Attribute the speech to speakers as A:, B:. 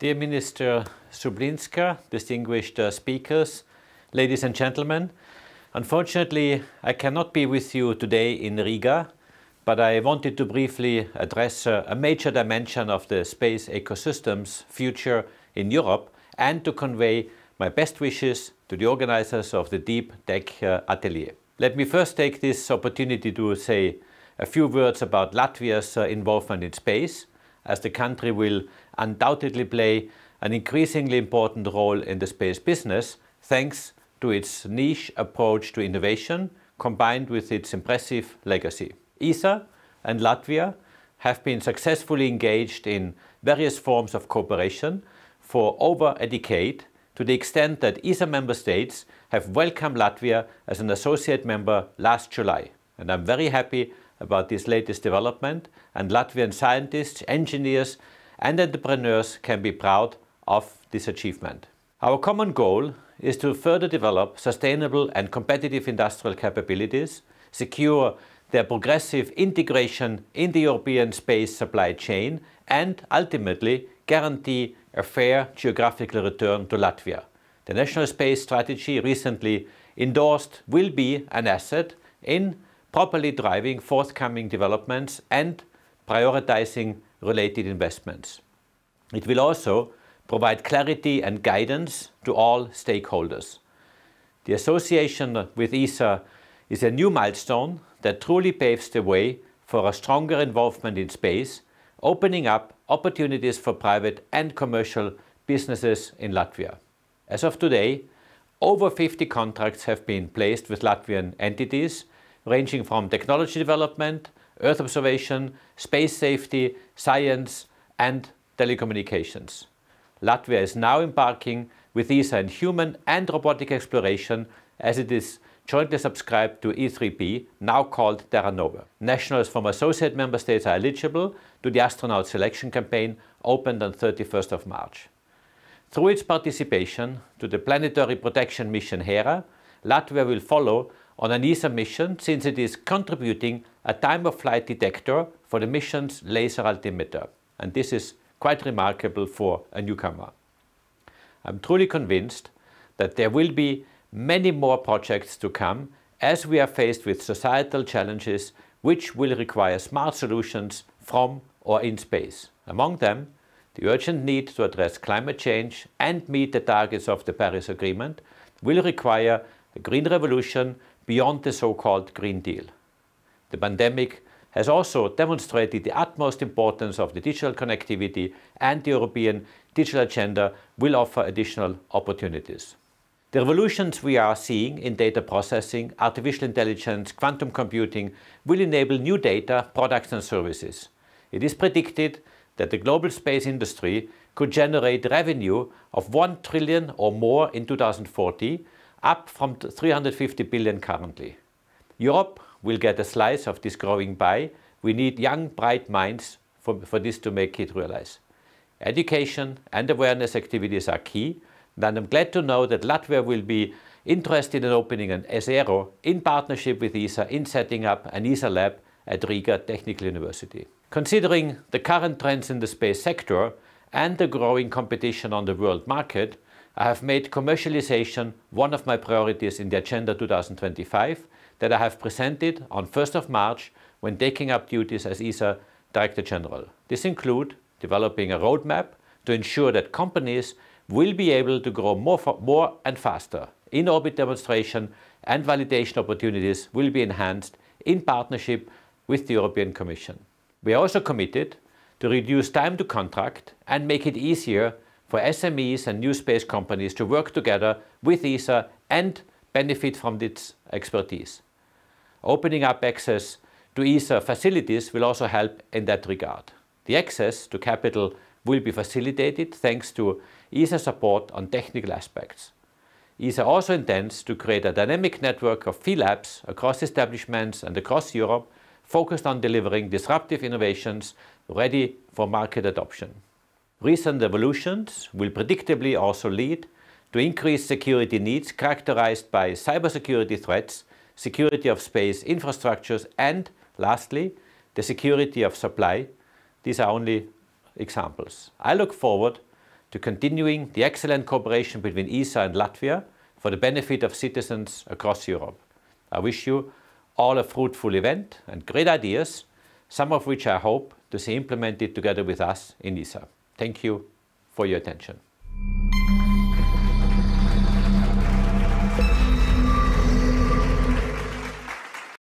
A: Dear Minister Sublinska, distinguished uh, speakers, ladies and gentlemen, unfortunately I cannot be with you today in Riga, but I wanted to briefly address uh, a major dimension of the space ecosystem's future in Europe and to convey my best wishes to the organizers of the Deep Tech uh, Atelier. Let me first take this opportunity to say a few words about Latvia's involvement in space as the country will undoubtedly play an increasingly important role in the space business, thanks to its niche approach to innovation, combined with its impressive legacy. ESA and Latvia have been successfully engaged in various forms of cooperation for over a decade to the extent that ESA member states have welcomed Latvia as an associate member last July. And I'm very happy about this latest development, and Latvian scientists, engineers, and entrepreneurs can be proud of this achievement. Our common goal is to further develop sustainable and competitive industrial capabilities, secure their progressive integration in the European space supply chain, and ultimately guarantee a fair geographical return to Latvia. The National Space Strategy recently endorsed will be an asset in properly driving forthcoming developments and prioritizing related investments. It will also provide clarity and guidance to all stakeholders. The association with ESA is a new milestone that truly paves the way for a stronger involvement in space, opening up opportunities for private and commercial businesses in Latvia. As of today, over 50 contracts have been placed with Latvian entities ranging from technology development, Earth observation, space safety, science and telecommunications. Latvia is now embarking with ESA in human and robotic exploration as it is jointly subscribed to E3P, now called Terra Nova. Nationals from associate member states are eligible to the astronaut selection campaign opened on 31st of March. Through its participation to the planetary protection mission HERA, Latvia will follow on an ESA mission since it is contributing a time-of-flight detector for the mission's laser altimeter. And this is quite remarkable for a newcomer. I'm truly convinced that there will be many more projects to come as we are faced with societal challenges which will require smart solutions from or in space. Among them, the urgent need to address climate change and meet the targets of the Paris Agreement will require the Green Revolution beyond the so-called Green Deal. The pandemic has also demonstrated the utmost importance of the digital connectivity and the European digital agenda will offer additional opportunities. The revolutions we are seeing in data processing, artificial intelligence, quantum computing will enable new data, products and services. It is predicted that the global space industry could generate revenue of 1 trillion or more in 2040 up from 350 billion currently. Europe will get a slice of this growing pie. We need young, bright minds for, for this to make it realize. Education and awareness activities are key, and I'm glad to know that Latvia will be interested in opening an ESERO in partnership with ESA in setting up an ESA lab at Riga Technical University. Considering the current trends in the space sector and the growing competition on the world market, I have made commercialization one of my priorities in the Agenda 2025 that I have presented on 1st of March when taking up duties as ESA Director General. This includes developing a roadmap to ensure that companies will be able to grow more, more and faster. In-orbit demonstration and validation opportunities will be enhanced in partnership with the European Commission. We are also committed to reduce time to contract and make it easier for SMEs and new space companies to work together with ESA and benefit from its expertise. Opening up access to ESA facilities will also help in that regard. The access to capital will be facilitated thanks to ESA support on technical aspects. ESA also intends to create a dynamic network of labs across establishments and across Europe focused on delivering disruptive innovations ready for market adoption. Recent evolutions will predictably also lead to increased security needs characterized by cybersecurity threats, security of space infrastructures, and lastly, the security of supply. These are only examples. I look forward to continuing the excellent cooperation between ESA and Latvia for the benefit of citizens across Europe. I wish you all a fruitful event and great ideas, some of which I hope to see implemented together with us in ESA. Thank you for your attention.